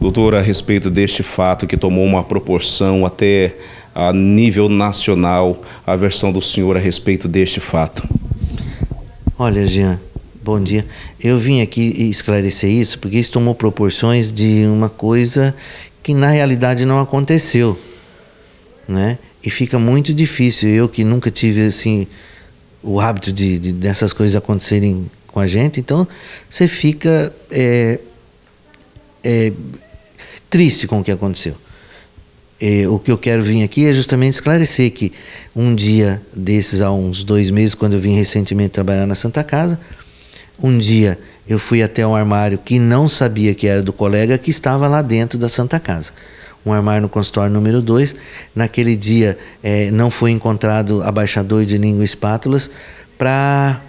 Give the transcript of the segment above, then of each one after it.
Doutor, a respeito deste fato que tomou uma proporção até a nível nacional, a versão do senhor a respeito deste fato. Olha, Jean, bom dia. Eu vim aqui esclarecer isso porque isso tomou proporções de uma coisa que na realidade não aconteceu, né? E fica muito difícil. Eu que nunca tive assim o hábito de, de dessas coisas acontecerem com a gente, então você fica é, é, triste com o que aconteceu. E, é, o que eu quero vir aqui é justamente esclarecer que um dia desses, há uns dois meses, quando eu vim recentemente trabalhar na Santa Casa, um dia eu fui até um armário que não sabia que era do colega que estava lá dentro da Santa Casa. Um armário no consultório número 2. Naquele dia é, não foi encontrado abaixador de língua espátulas para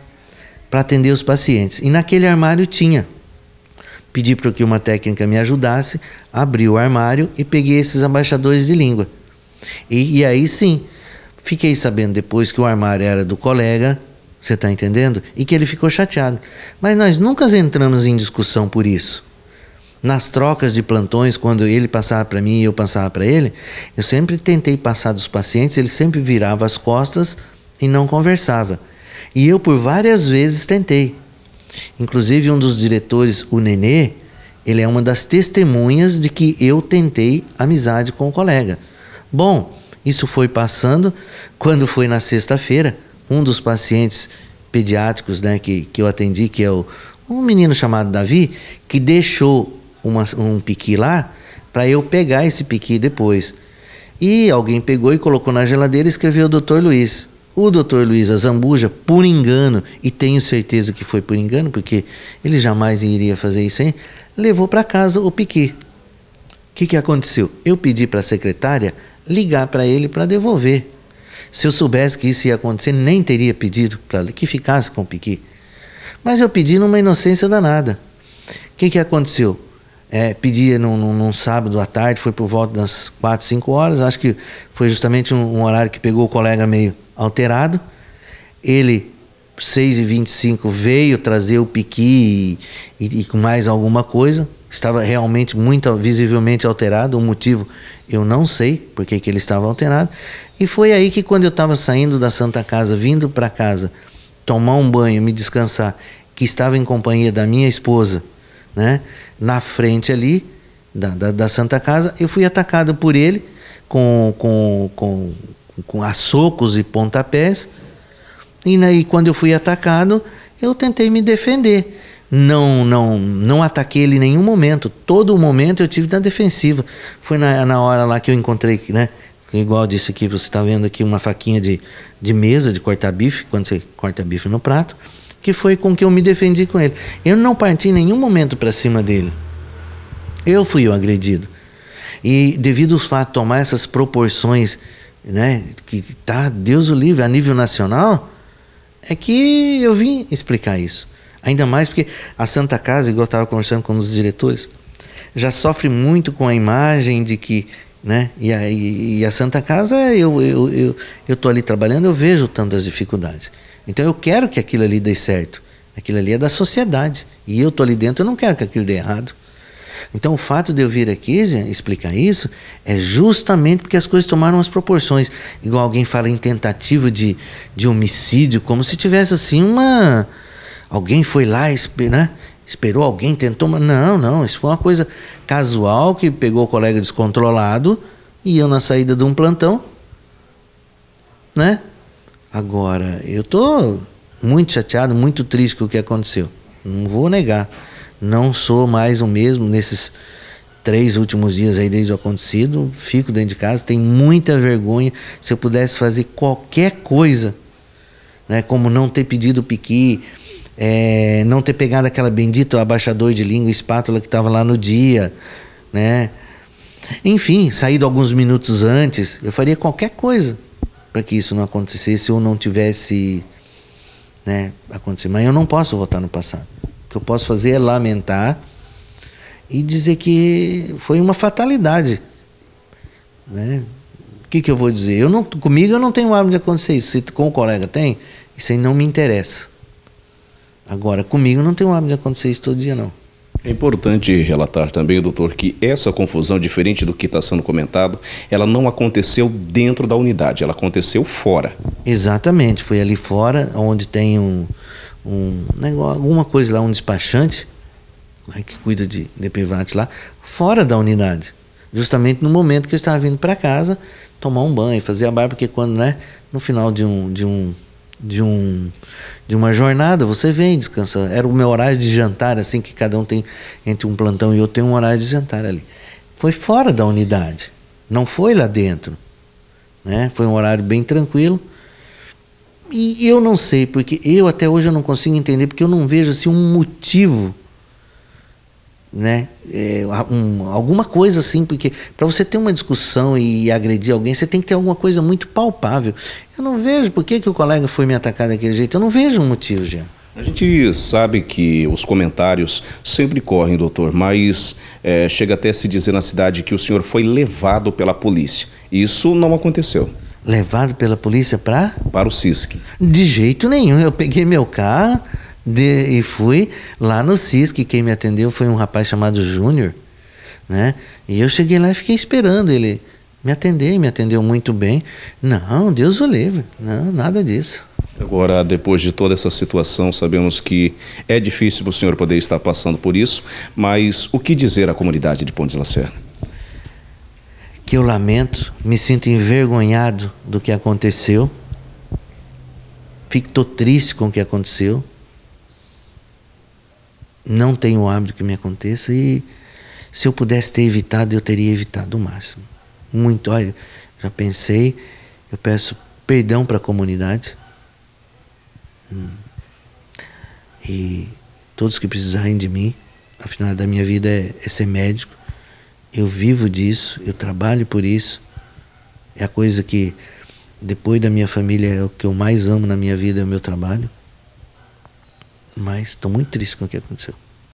atender os pacientes. E naquele armário tinha Pedi para que uma técnica me ajudasse, abri o armário e peguei esses embaixadores de língua. E, e aí sim, fiquei sabendo depois que o armário era do colega, você está entendendo? E que ele ficou chateado. Mas nós nunca entramos em discussão por isso. Nas trocas de plantões, quando ele passava para mim e eu passava para ele, eu sempre tentei passar dos pacientes, ele sempre virava as costas e não conversava. E eu, por várias vezes, tentei. Inclusive, um dos diretores, o Nenê, ele é uma das testemunhas de que eu tentei amizade com o colega. Bom, isso foi passando. Quando foi na sexta-feira, um dos pacientes pediátricos né, que, que eu atendi, que é o, um menino chamado Davi, que deixou uma, um piqui lá para eu pegar esse piqui depois. E alguém pegou e colocou na geladeira e escreveu o Dr. Luiz o doutor Luiz Azambuja, por engano, e tenho certeza que foi por engano, porque ele jamais iria fazer isso, hein? levou para casa o Piqui. O que, que aconteceu? Eu pedi para a secretária ligar para ele para devolver. Se eu soubesse que isso ia acontecer, nem teria pedido para que ficasse com o Piqui. Mas eu pedi numa inocência danada. O que, que aconteceu? é, pedia num, num, sábado à tarde, foi por volta das 4, 5 horas. Acho que foi justamente um, um horário que pegou o colega meio alterado. Ele, 6 e 25 veio trazer o piqui e, e, e mais alguma coisa. Estava realmente muito visivelmente alterado. O motivo eu não sei porque que ele estava alterado. E foi aí que, quando eu estava saindo da Santa Casa, vindo para casa, tomar um banho, me descansar, que estava em companhia da minha esposa né? Na frente ali da, da, da Santa Casa, eu fui atacado por ele com, com, com, com socos e pontapés. E aí, quando eu fui atacado, eu tentei me defender. Não, não, não ataquei ele em nenhum momento. Todo momento eu tive na defensiva. Foi na, na hora lá que eu encontrei, né? Igual disse aqui, você está vendo aqui uma faquinha de, de mesa de cortar bife, quando você corta bife no prato que foi com que eu me defendi com ele. Eu não parti em nenhum momento para cima dele. Eu fui o agredido. E devido ao fato de tomar essas proporções, né, que tá Deus o livre a nível nacional, é que eu vim explicar isso. Ainda mais porque a Santa Casa, igual eu estava conversando com um dos diretores, já sofre muito com a imagem de que né? E, a, e a Santa Casa, eu estou eu, eu, estou ali trabalhando, eu vejo tantas dificuldades. Então eu quero que aquilo ali dê certo. Aquilo ali é da sociedade. E eu estou ali dentro, eu não quero que aquilo dê errado. Então o fato de eu vir aqui explicar isso é justamente porque as coisas tomaram as proporções. Igual alguém fala em tentativa de, de homicídio, como se tivesse assim uma. Alguém foi lá né, Esperou alguém, tentou, mas não, não, isso foi uma coisa casual que pegou o colega descontrolado e eu na saída de um plantão, né? Agora, eu tô muito chateado, muito triste com o que aconteceu. Não vou negar. Não sou mais o mesmo nesses três últimos dias aí desde o acontecido. Fico dentro de casa, tenho muita vergonha. Se eu pudesse fazer qualquer coisa, né, como não ter pedido piqui, é, não ter pegado aquela bendita abaixador de língua, espátula que estava lá no dia, né? Enfim, saído alguns minutos antes, eu faria qualquer coisa para que isso não acontecesse ou não tivesse né, acontecido. Mas eu não posso voltar no passado. O que eu posso fazer é lamentar e dizer que foi uma fatalidade. Né? O que, que eu vou dizer? Eu não, comigo eu não tenho o hábito de acontecer isso. Se com o colega tem, isso aí não me interessa. Agora, comigo não tem o hábito de acontecer isso todo dia, não. É importante relatar também, doutor, que essa confusão, diferente do que está sendo comentado, ela não aconteceu dentro da unidade, ela aconteceu fora. Exatamente, foi ali fora, onde tem um, um negócio, alguma coisa lá, um despachante né, que cuida de DPVAT lá, fora da unidade. Justamente no momento que eu estava vindo para casa tomar um banho, fazer a barba, porque quando, né, no final de um, de um de, um, de uma jornada, você vem descansando. Era o meu horário de jantar, assim, que cada um tem entre um plantão e outro tem um horário de jantar ali. Foi fora da unidade, não foi lá dentro. Né? Foi um horário bem tranquilo. E eu não sei, porque eu até hoje eu não consigo entender, porque eu não vejo assim, um motivo né? É, um, alguma coisa assim, porque para você ter uma discussão e agredir alguém, você tem que ter alguma coisa muito palpável. Eu não vejo por que, que o colega foi me atacar daquele jeito. Eu não vejo um motivo, Jean. A gente sabe que os comentários sempre correm, doutor, mas é, chega até se dizer na cidade que o senhor foi levado pela polícia. Isso não aconteceu. Levado pela polícia para? Para o CISC. De jeito nenhum. Eu peguei meu carro de, e fui lá no CISC, quem me atendeu foi um rapaz chamado Júnior, né? E eu cheguei lá e fiquei esperando ele me atender, me atendeu muito bem. Não, Deus o livre, não, nada disso. Agora, depois de toda essa situação, sabemos que é difícil para o senhor poder estar passando por isso, mas o que dizer à comunidade de Pontes Lacerda? Que eu lamento, me sinto envergonhado do que aconteceu, fico triste com o que aconteceu, não tenho o hábito que me aconteça e se eu pudesse ter evitado, eu teria evitado o máximo. Muito, olha, já pensei, eu peço perdão para a comunidade. Hum. E todos que precisarem de mim, afinal da minha vida é, é ser médico. Eu vivo disso, eu trabalho por isso. É a coisa que depois da minha família é o que eu mais amo na minha vida é o meu trabalho mas estou muito triste com o que aconteceu.